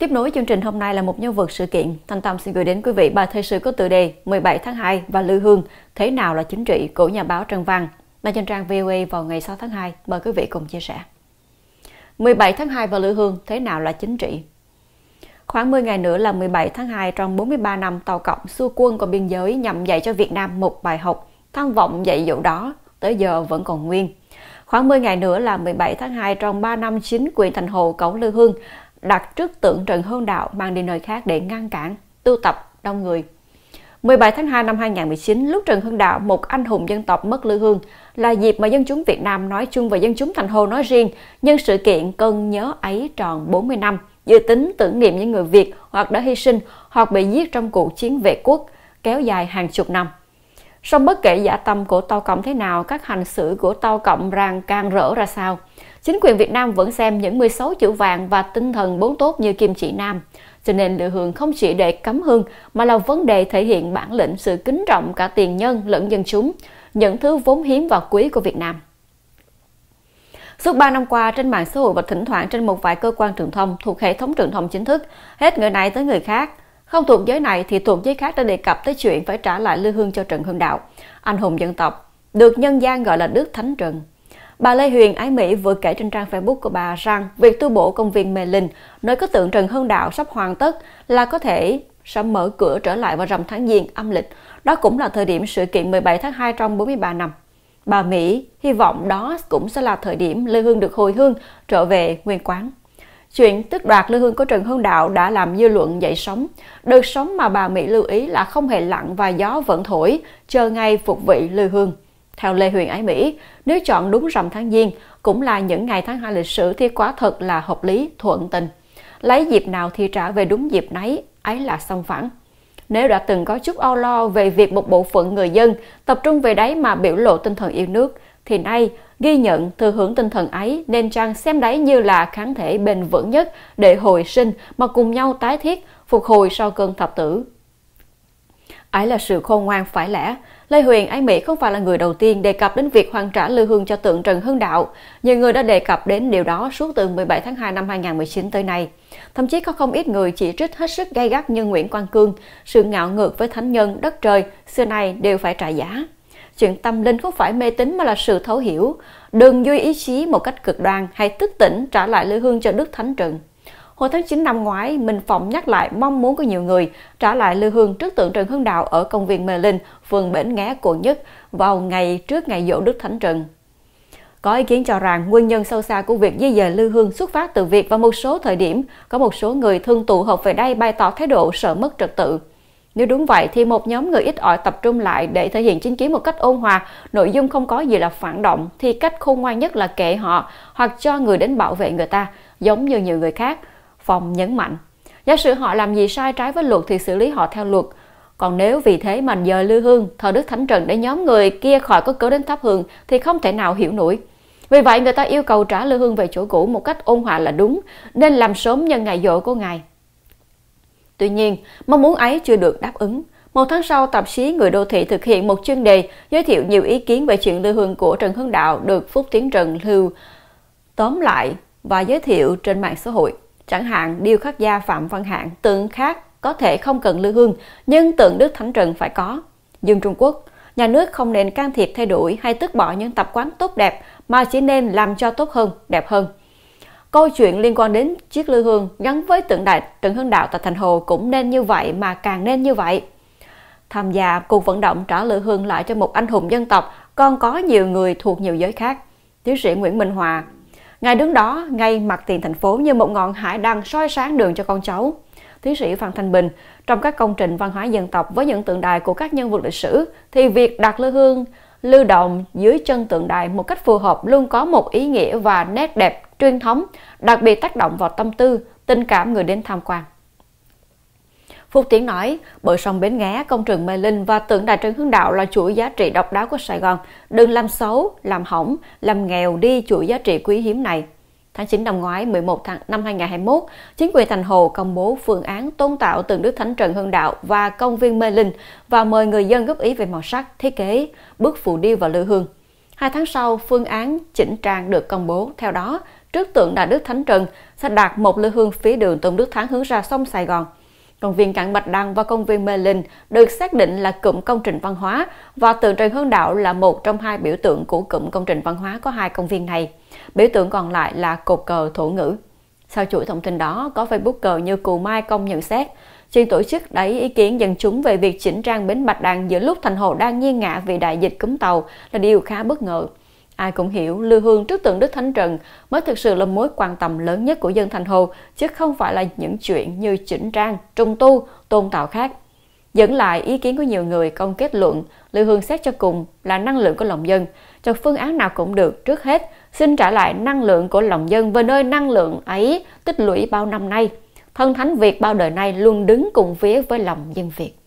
Tiếp nối chương trình hôm nay là một nhân vật sự kiện. Thanh Tâm xin gửi đến quý vị bài thời sự có tựa đề 17 tháng 2 và Lư Hương, Thế nào là chính trị của nhà báo Trần Văn. Là trên trang VOA e vào ngày 6 tháng 2. Mời quý vị cùng chia sẻ. 17 tháng 2 và Lư Hương, thế nào là chính trị? Khoảng 10 ngày nữa là 17 tháng 2 trong 43 năm tàu cộng xua quân qua biên giới nhằm dạy cho Việt Nam một bài học. Tham vọng dạy dỗ đó tới giờ vẫn còn nguyên. Khoảng 10 ngày nữa là 17 tháng 2 trong 3 năm chính quyền thành hồ Cổng Lư Hương, đặt trước tượng Trần Hương Đạo mang đi nơi khác để ngăn cản, tưu tập đông người. 17 tháng 2 năm 2019, lúc Trần Hưng Đạo, một anh hùng dân tộc mất lư hương, là dịp mà dân chúng Việt Nam nói chung và dân chúng thành hồ nói riêng, nhân sự kiện cơn nhớ ấy tròn 40 năm, dự tính tưởng niệm những người Việt hoặc đã hy sinh hoặc bị giết trong cuộc chiến vệ quốc kéo dài hàng chục năm song bất kể giả tâm của tàu Cộng thế nào, các hành xử của tàu Cộng rằng càng rỡ ra sao, chính quyền Việt Nam vẫn xem những 16 chữ vàng và tinh thần bốn tốt như kim chỉ nam. Cho nên lựa hương không chỉ để cấm hương mà là vấn đề thể hiện bản lĩnh sự kính trọng cả tiền nhân lẫn dân chúng, những thứ vốn hiếm và quý của Việt Nam. Suốt 3 năm qua, trên mạng xã hội và thỉnh thoảng trên một vài cơ quan truyền thông thuộc hệ thống truyền thông chính thức, hết người này tới người khác, không thuộc giới này thì thuộc giới khác đã đề cập tới chuyện phải trả lại lưu hương cho Trần Hưng Đạo, anh hùng dân tộc, được nhân gian gọi là Đức Thánh Trần. Bà Lê Huyền Ái Mỹ vừa kể trên trang Facebook của bà rằng việc tu bổ công viên Mê Linh, nơi có tượng Trần Hưng Đạo sắp hoàn tất là có thể sẽ mở cửa trở lại vào rằm tháng Giêng âm lịch. Đó cũng là thời điểm sự kiện 17 tháng 2 trong 43 năm. Bà Mỹ hy vọng đó cũng sẽ là thời điểm Lê Hương được hồi hương trở về nguyên quán. Chuyện tước đoạt lưu hương của Trần Hương Đạo đã làm dư luận dậy sóng. Đợt sóng mà bà Mỹ lưu ý là không hề lặng và gió vẫn thổi, chờ ngày phục vị lưu hương. Theo Lê Huyền Ái Mỹ, nếu chọn đúng rằm tháng Giêng, cũng là những ngày tháng hai lịch sử thì quá thật là hợp lý, thuận tình. Lấy dịp nào thì trả về đúng dịp nấy, ấy là song phẳng. Nếu đã từng có chút o lo về việc một bộ phận người dân tập trung về đấy mà biểu lộ tinh thần yêu nước, thì nay ghi nhận thừa hưởng tinh thần ấy nên chăng xem đấy như là kháng thể bền vững nhất để hồi sinh mà cùng nhau tái thiết, phục hồi sau cơn thập tử. Ấy là sự khôn ngoan phải lẽ. Lê Huyền Ái Mỹ không phải là người đầu tiên đề cập đến việc hoàn trả lưu hương cho tượng Trần Hưng Đạo. Nhiều người đã đề cập đến điều đó suốt từ 17 tháng 2 năm 2019 tới nay. Thậm chí có không ít người chỉ trích hết sức gay gắt như Nguyễn Quang Cương, sự ngạo ngược với thánh nhân, đất trời, xưa nay đều phải trả giá chuyện tâm linh không phải mê tín mà là sự thấu hiểu. Đừng duy ý chí một cách cực đoan, hãy thức tỉnh trả lại lưu hương cho Đức Thánh Trừng. Hồi tháng 9 năm ngoái, Minh Phong nhắc lại mong muốn của nhiều người trả lại lưu hương trước tượng Trần Hưng Đạo ở công viên Mê Linh, phường Bến Nghé, quận Nhất vào ngày trước ngày dỗ Đức Thánh Trừng. Có ý kiến cho rằng nguyên nhân sâu xa của việc di dời lưu hương xuất phát từ việc vào một số thời điểm có một số người thương tụ họp về đây bày tỏ thái độ sợ mất trật tự. Nếu đúng vậy thì một nhóm người ít ỏi tập trung lại để thể hiện chính kiến một cách ôn hòa, nội dung không có gì là phản động thì cách khôn ngoan nhất là kệ họ hoặc cho người đến bảo vệ người ta, giống như nhiều người khác. Phòng nhấn mạnh. Giả sử họ làm gì sai trái với luật thì xử lý họ theo luật. Còn nếu vì thế mà giờ lưu hương, thờ đức thánh trần để nhóm người kia khỏi có cớ đến thắp hương thì không thể nào hiểu nổi. Vì vậy người ta yêu cầu trả lưu hương về chỗ cũ một cách ôn hòa là đúng, nên làm sớm nhân ngày dỗ của ngài. Tuy nhiên, mong muốn ấy chưa được đáp ứng. Một tháng sau, tạp chí Người Đô Thị thực hiện một chuyên đề giới thiệu nhiều ý kiến về chuyện lưu hương của Trần Hưng Đạo được Phúc Tiến Trần Lưu tóm lại và giới thiệu trên mạng xã hội. Chẳng hạn, điêu khắc gia Phạm Văn Hạng, tượng khác có thể không cần lưu hương, nhưng tượng Đức Thánh Trần phải có. Dương Trung Quốc, nhà nước không nên can thiệp thay đổi hay tước bỏ những tập quán tốt đẹp mà chỉ nên làm cho tốt hơn, đẹp hơn. Câu chuyện liên quan đến chiếc lư hương gắn với tượng đại tượng hương đạo tại thành hồ cũng nên như vậy mà càng nên như vậy. Tham gia cuộc vận động trả lư hương lại cho một anh hùng dân tộc còn có nhiều người thuộc nhiều giới khác. Tiến sĩ Nguyễn Minh Hòa Ngài đứng đó ngay mặt tiền thành phố như một ngọn hải đăng soi sáng đường cho con cháu. Tiến sĩ Phan Thanh Bình, trong các công trình văn hóa dân tộc với những tượng đài của các nhân vật lịch sử, thì việc đặt lư hương lưu động dưới chân tượng đài một cách phù hợp luôn có một ý nghĩa và nét đẹp truyền thống, đặc biệt tác động vào tâm tư, tình cảm người đến tham quan. Phúc Tiến nói, bờ sông Bến Nghé, công trường Mê Linh và tượng đài Trần Hưng Đạo là chuỗi giá trị độc đáo của Sài Gòn. Đừng làm xấu, làm hỏng, làm nghèo đi chuỗi giá trị quý hiếm này. Tháng 9 năm ngoái, 11 tháng năm 2021, chính quyền thành hồ công bố phương án tôn tạo tượng Đức Thánh Trần Hưng Đạo và công viên Mê Linh và mời người dân góp ý về màu sắc, thiết kế, bức phù điêu và lư hương. Hai tháng sau, phương án chỉnh trang được công bố. Theo đó, trước tượng Đại Đức Thánh Trần sẽ đặt một lư hương phía đường Tôn Đức Thắng hướng ra sông Sài Gòn. Công viên Cảng Bạch Đăng và công viên Mê Linh được xác định là cụm công trình văn hóa và tượng Trần Hưng Đạo là một trong hai biểu tượng của cụm công trình văn hóa có hai công viên này. Biểu tượng còn lại là cột cờ thổ ngữ. Sau chuỗi thông tin đó, có Facebooker như Cù Mai công nhận xét, chuyên tổ chức đẩy ý kiến dân chúng về việc chỉnh trang bến Bạch Đằng giữa lúc thành hồ đang nghiêng ngã vì đại dịch cúm tàu là điều khá bất ngờ. Ai cũng hiểu lưu hương trước tượng Đức Thánh Trần mới thực sự là mối quan tâm lớn nhất của dân thành hồ, chứ không phải là những chuyện như chỉnh trang, trùng tu, tôn tạo khác. Dẫn lại ý kiến của nhiều người công kết luận, lưu hương xét cho cùng là năng lượng của lòng dân. cho phương án nào cũng được, trước hết xin trả lại năng lượng của lòng dân về nơi năng lượng ấy tích lũy bao năm nay. Thân thánh Việt bao đời nay luôn đứng cùng phía với lòng dân Việt.